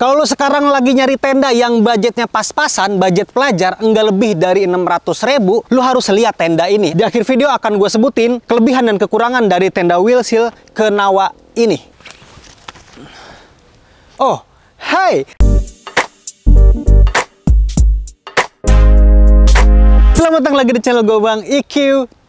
Kalau lo sekarang lagi nyari tenda yang budgetnya pas-pasan, budget pelajar, enggak lebih dari 600 ribu, lo harus lihat tenda ini. Di akhir video akan gue sebutin kelebihan dan kekurangan dari tenda Wilsil ke Nawa ini. Oh, hai! Selamat datang lagi di channel gue Bang IQ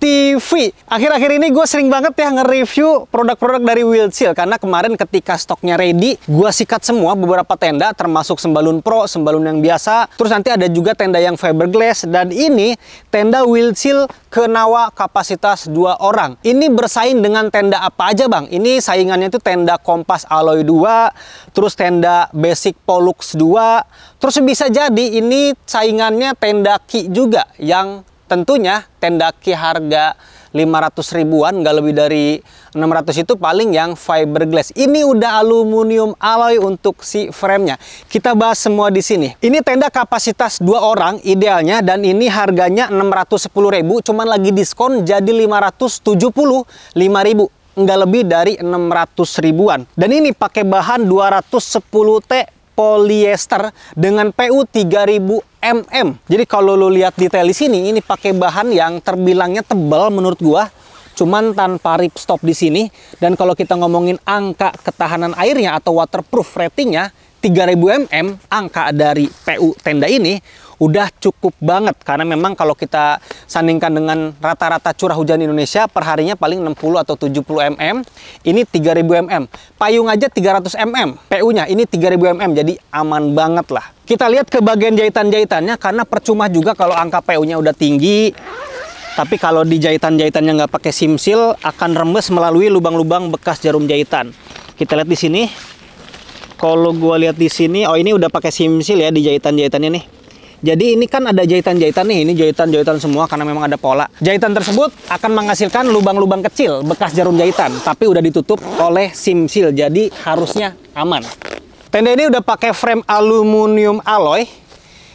TV. Akhir-akhir ini gue sering banget ya nge-review produk-produk dari Wheelchill karena kemarin ketika stoknya ready, gue sikat semua beberapa tenda termasuk sembalun pro, sembalun yang biasa, terus nanti ada juga tenda yang fiberglass dan ini tenda Wheelchill kenawa kapasitas dua orang. Ini bersaing dengan tenda apa aja bang? Ini saingannya itu tenda kompas alloy 2, terus tenda basic Polux 2, terus bisa jadi ini saingannya tenda Ki juga yang tentunya tenda ki harga 500 ribuan nggak lebih dari 600 itu paling yang fiberglass ini udah aluminium alloy untuk si framenya kita bahas semua di sini ini tenda kapasitas dua orang idealnya dan ini harganya ribu, cuman lagi diskon jadi ribu nggak lebih dari 600 ribuan dan ini pakai bahan 210T polyester dengan PU 3000 mm. Jadi kalau lo lihat detail di sini ini pakai bahan yang terbilangnya tebal menurut gua cuman tanpa rip stop di sini dan kalau kita ngomongin angka ketahanan airnya atau waterproof ratingnya 3000 mm angka dari PU tenda ini udah cukup banget karena memang kalau kita sandingkan dengan rata-rata curah hujan Indonesia perharinya paling 60 atau 70 mm ini 3000 mm payung aja 300 mm PU nya ini 3000 mm jadi aman banget lah kita lihat ke bagian jahitan-jahitannya karena percuma juga kalau angka PU nya udah tinggi tapi kalau di jahitan-jahitannya nggak pakai simsil akan rembes melalui lubang-lubang bekas jarum jahitan kita lihat di sini kalau gue lihat di sini oh ini udah pakai simsil ya di jahitan jahitannya nih jadi ini kan ada jahitan-jahitan nih, ini jahitan-jahitan semua karena memang ada pola. Jahitan tersebut akan menghasilkan lubang-lubang kecil bekas jarum jahitan, tapi udah ditutup oleh simsil, jadi harusnya aman. Tenda ini udah pakai frame aluminium alloy.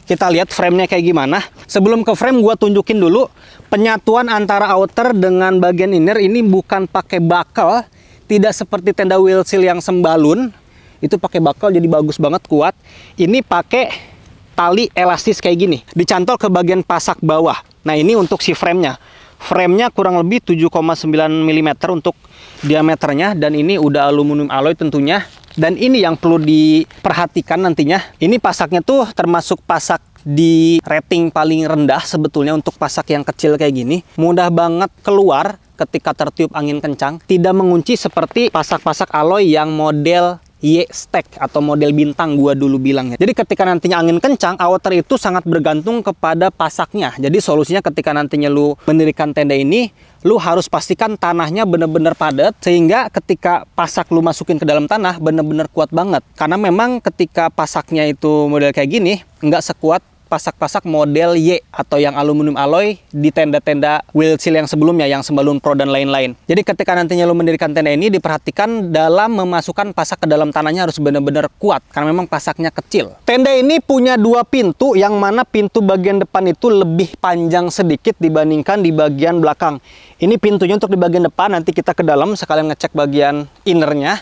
Kita lihat framenya kayak gimana. Sebelum ke frame, gue tunjukin dulu penyatuan antara outer dengan bagian inner ini bukan pakai bakal, tidak seperti tenda wheel seal yang sembalun. Itu pakai bakal jadi bagus banget kuat. Ini pakai tali elastis kayak gini. Dicantol ke bagian pasak bawah. Nah ini untuk si framenya. Framenya kurang lebih 7,9 mm untuk diameternya. Dan ini udah aluminium alloy tentunya. Dan ini yang perlu diperhatikan nantinya. Ini pasaknya tuh termasuk pasak di rating paling rendah sebetulnya untuk pasak yang kecil kayak gini. Mudah banget keluar ketika tertiup angin kencang. Tidak mengunci seperti pasak-pasak alloy yang model Y stack atau model bintang gua dulu bilang ya. Jadi ketika nantinya angin kencang, outer itu sangat bergantung kepada pasaknya. Jadi solusinya ketika nantinya lu mendirikan tenda ini, lu harus pastikan tanahnya benar-benar padat sehingga ketika pasak lu masukin ke dalam tanah benar-benar kuat banget. Karena memang ketika pasaknya itu model kayak gini, nggak sekuat pasak-pasak model Y atau yang aluminium alloy di tenda-tenda wheel seal yang sebelumnya yang sembalun pro dan lain-lain. Jadi ketika nantinya lo mendirikan tenda ini diperhatikan dalam memasukkan pasak ke dalam tanahnya harus benar-benar kuat karena memang pasaknya kecil. Tenda ini punya dua pintu yang mana pintu bagian depan itu lebih panjang sedikit dibandingkan di bagian belakang. Ini pintunya untuk di bagian depan nanti kita ke dalam sekalian ngecek bagian innernya.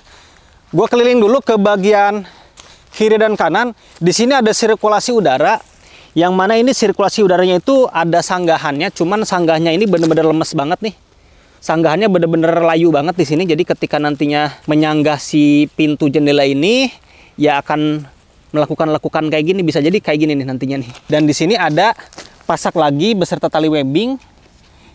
Gue keliling dulu ke bagian kiri dan kanan. Di sini ada sirkulasi udara yang mana ini sirkulasi udaranya itu ada sanggahannya, cuman sanggahnya ini benar-benar lemes banget nih. Sanggahannya benar-benar layu banget di sini. Jadi ketika nantinya menyanggah si pintu jendela ini, ya akan melakukan lakukan kayak gini bisa jadi kayak gini nih nantinya nih. Dan di sini ada pasak lagi beserta tali webbing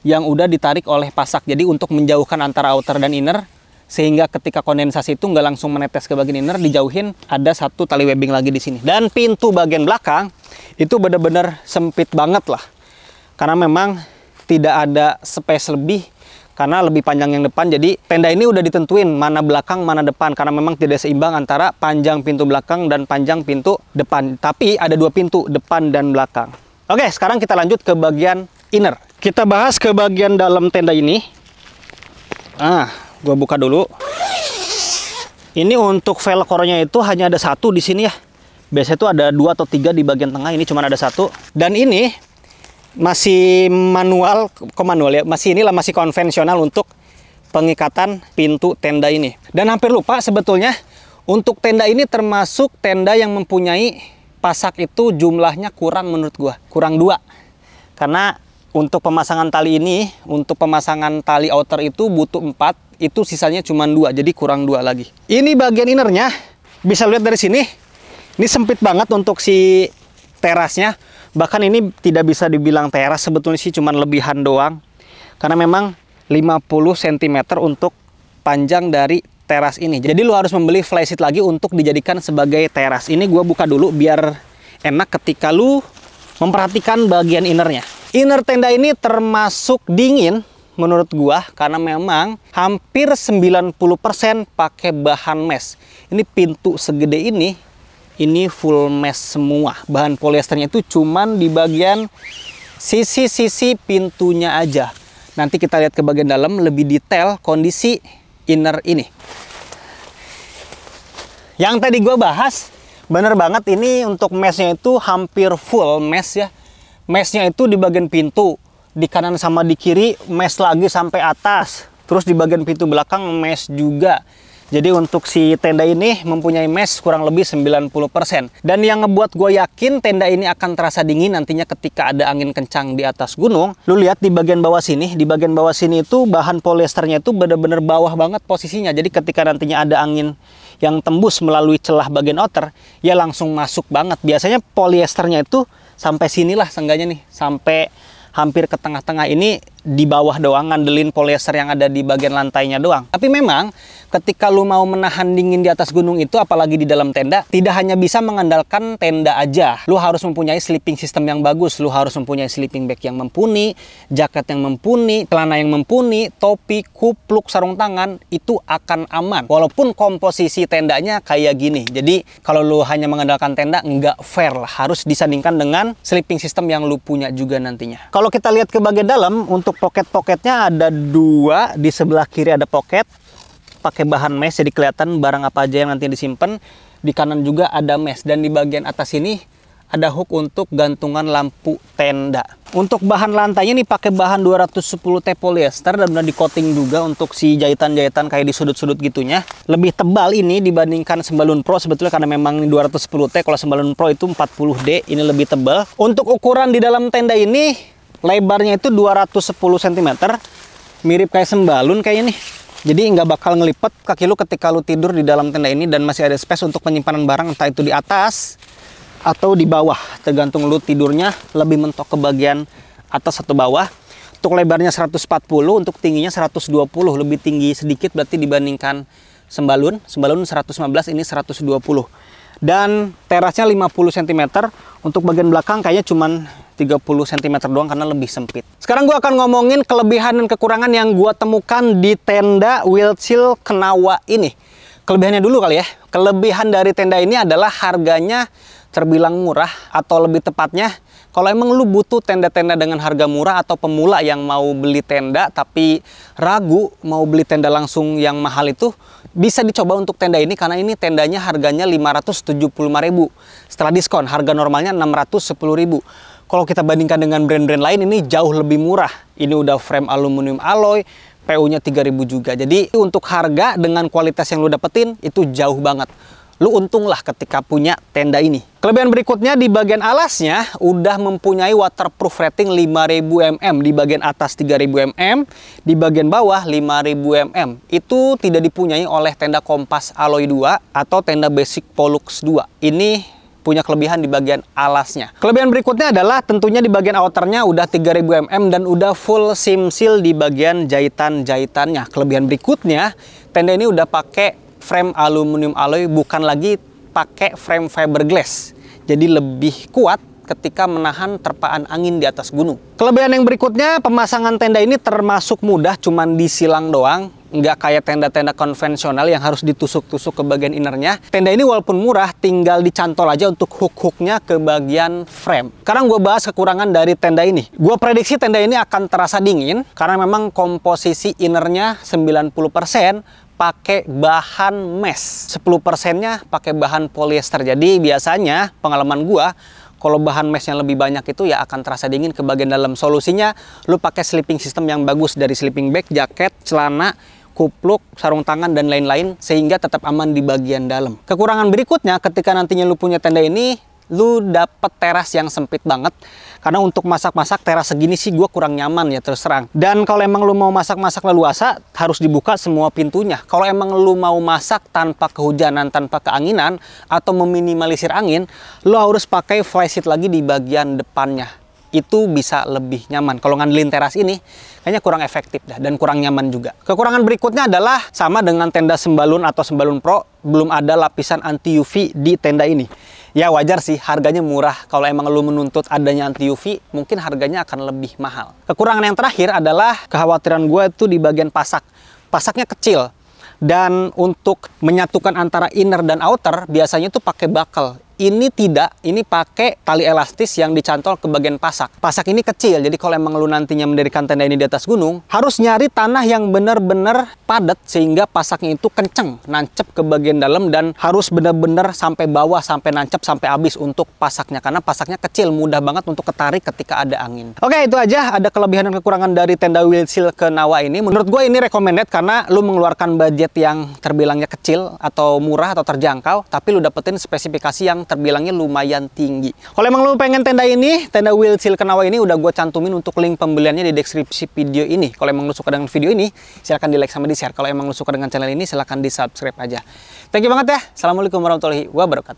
yang udah ditarik oleh pasak. Jadi untuk menjauhkan antara outer dan inner sehingga ketika kondensasi itu nggak langsung menetes ke bagian inner dijauhin ada satu tali webbing lagi di sini dan pintu bagian belakang itu benar-benar sempit banget lah karena memang tidak ada space lebih karena lebih panjang yang depan jadi tenda ini udah ditentuin mana belakang mana depan karena memang tidak seimbang antara panjang pintu belakang dan panjang pintu depan tapi ada dua pintu depan dan belakang oke sekarang kita lanjut ke bagian inner kita bahas ke bagian dalam tenda ini ah gue buka dulu ini untuk velcornya itu hanya ada satu di sini ya biasanya itu ada dua atau tiga di bagian tengah ini cuma ada satu dan ini masih manual kok manual ya masih inilah masih konvensional untuk pengikatan pintu tenda ini dan hampir lupa sebetulnya untuk tenda ini termasuk tenda yang mempunyai pasak itu jumlahnya kurang menurut gua kurang dua karena untuk pemasangan tali ini untuk pemasangan tali outer itu butuh empat itu sisanya cuma dua jadi kurang dua lagi ini bagian innernya bisa lihat dari sini ini sempit banget untuk si terasnya bahkan ini tidak bisa dibilang teras sebetulnya sih cuma lebihan doang karena memang 50 cm untuk panjang dari teras ini jadi lu harus membeli flysheet lagi untuk dijadikan sebagai teras ini gua buka dulu biar enak ketika lu memperhatikan bagian innernya inner tenda ini termasuk dingin menurut gua karena memang hampir 90% pakai bahan mesh. Ini pintu segede ini ini full mesh semua. Bahan polyesternya itu cuman di bagian sisi-sisi pintunya aja. Nanti kita lihat ke bagian dalam lebih detail kondisi inner ini. Yang tadi gua bahas bener banget ini untuk meshnya itu hampir full mesh ya. Meshnya itu di bagian pintu, di kanan sama di kiri mesh lagi sampai atas terus di bagian pintu belakang mesh juga jadi untuk si tenda ini mempunyai mesh kurang lebih 90%. Dan yang ngebuat gue yakin tenda ini akan terasa dingin nantinya ketika ada angin kencang di atas gunung. Lu lihat di bagian bawah sini, di bagian bawah sini itu bahan polyesternya itu bener-bener bawah banget posisinya. Jadi ketika nantinya ada angin yang tembus melalui celah bagian outer, ya langsung masuk banget. Biasanya polyesternya itu sampai sinilah seenggaknya nih, sampai hampir ke tengah-tengah ini di bawah doang, ngandelin polyester yang ada di bagian lantainya doang. Tapi memang ketika lu mau menahan dingin di atas gunung itu, apalagi di dalam tenda, tidak hanya bisa mengandalkan tenda aja. Lu harus mempunyai sleeping system yang bagus, lu harus mempunyai sleeping bag yang mumpuni, jaket yang mumpuni, celana yang mumpuni, topi, kupluk, sarung tangan, itu akan aman. Walaupun komposisi tendanya kayak gini. Jadi kalau lu hanya mengandalkan tenda, nggak fair lah. Harus disandingkan dengan sleeping system yang lu punya juga nantinya. Kalau kita lihat ke bagian dalam, untuk untuk pocket-pocketnya ada dua di sebelah kiri ada pocket pakai bahan mesh jadi kelihatan barang apa aja yang nanti disimpan di kanan juga ada mesh dan di bagian atas ini ada hook untuk gantungan lampu tenda untuk bahan lantainya nih pakai bahan 210T polyester dan udah di coating juga untuk si jahitan-jahitan kayak di sudut-sudut gitunya lebih tebal ini dibandingkan Sembalun Pro sebetulnya karena memang 210T kalau Sembalun Pro itu 40D ini lebih tebal untuk ukuran di dalam tenda ini lebarnya itu 210 cm mirip kayak sembalun kayaknya nih jadi nggak bakal ngelipet kaki lu ketika lu tidur di dalam tenda ini dan masih ada space untuk penyimpanan barang entah itu di atas atau di bawah tergantung lu tidurnya lebih mentok ke bagian atas atau bawah untuk lebarnya 140 untuk tingginya 120 lebih tinggi sedikit berarti dibandingkan sembalun sembalun 115 ini 120 dan terasnya 50 cm untuk bagian belakang kayaknya cuman 30 cm doang karena lebih sempit sekarang gue akan ngomongin kelebihan dan kekurangan yang gue temukan di tenda Wildchill Kenawa ini kelebihannya dulu kali ya kelebihan dari tenda ini adalah harganya terbilang murah atau lebih tepatnya kalau emang lu butuh tenda-tenda dengan harga murah atau pemula yang mau beli tenda tapi ragu mau beli tenda langsung yang mahal itu bisa dicoba untuk tenda ini karena ini tendanya harganya 575.000 setelah diskon harga normalnya 610.000 kalau kita bandingkan dengan brand-brand lain ini jauh lebih murah. Ini udah frame aluminium alloy, PU-nya 3000 juga. Jadi untuk harga dengan kualitas yang lu dapetin itu jauh banget lu untunglah ketika punya tenda ini. Kelebihan berikutnya di bagian alasnya udah mempunyai waterproof rating 5000 mm di bagian atas 3000 mm, di bagian bawah 5000 mm. Itu tidak dipunyai oleh tenda kompas alloy 2 atau tenda basic polux 2. Ini punya kelebihan di bagian alasnya. Kelebihan berikutnya adalah tentunya di bagian outernya udah 3000 mm dan udah full sim seal di bagian jahitan-jahitannya. Kelebihan berikutnya, tenda ini udah pakai frame aluminium alloy bukan lagi pakai frame fiberglass. Jadi lebih kuat ketika menahan terpaan angin di atas gunung. Kelebihan yang berikutnya, pemasangan tenda ini termasuk mudah, cuman disilang doang. Nggak kayak tenda-tenda konvensional yang harus ditusuk-tusuk ke bagian innernya. Tenda ini walaupun murah, tinggal dicantol aja untuk hook-hooknya ke bagian frame. Sekarang gue bahas kekurangan dari tenda ini. Gue prediksi tenda ini akan terasa dingin, karena memang komposisi innernya 90%, pakai bahan mesh. 10%-nya pakai bahan polyester. Jadi biasanya pengalaman gua kalau bahan meshnya lebih banyak itu ya akan terasa dingin ke bagian dalam. Solusinya lu pakai sleeping system yang bagus dari sleeping bag, jaket, celana, kupluk, sarung tangan, dan lain-lain sehingga tetap aman di bagian dalam. Kekurangan berikutnya ketika nantinya lu punya tenda ini, lu dapet teras yang sempit banget karena untuk masak-masak teras segini sih gue kurang nyaman ya terus terang dan kalau emang lu mau masak-masak leluasa harus dibuka semua pintunya kalau emang lu mau masak tanpa kehujanan tanpa keanginan atau meminimalisir angin lu harus pakai flysheet lagi di bagian depannya itu bisa lebih nyaman. Kalau ngandelin teras ini, kayaknya kurang efektif dah dan kurang nyaman juga. Kekurangan berikutnya adalah sama dengan tenda sembalun atau sembalun pro, belum ada lapisan anti UV di tenda ini. Ya wajar sih, harganya murah. Kalau emang lu menuntut adanya anti UV, mungkin harganya akan lebih mahal. Kekurangan yang terakhir adalah kekhawatiran gue itu di bagian pasak. Pasaknya kecil, dan untuk menyatukan antara inner dan outer biasanya itu pakai bakal ini tidak, ini pakai tali elastis yang dicantol ke bagian pasak. Pasak ini kecil, jadi kalau emang lu nantinya mendirikan tenda ini di atas gunung, harus nyari tanah yang benar-benar padat sehingga pasaknya itu kenceng, nancep ke bagian dalam dan harus benar-benar sampai bawah, sampai nancep, sampai habis untuk pasaknya. Karena pasaknya kecil, mudah banget untuk ketarik ketika ada angin. Oke, itu aja ada kelebihan dan kekurangan dari tenda Wilsil ke Nawa ini. Menurut gue ini recommended karena lu mengeluarkan budget yang terbilangnya kecil atau murah atau terjangkau, tapi lu dapetin spesifikasi yang terbilangnya lumayan tinggi. Kalau emang lo pengen tenda ini, tenda wheel seal kenawa ini udah gue cantumin untuk link pembeliannya di deskripsi video ini. Kalau emang lo suka dengan video ini, silahkan di like sama di share. Kalau emang lo suka dengan channel ini, silahkan di subscribe aja. Thank you banget ya. Assalamualaikum warahmatullahi wabarakatuh.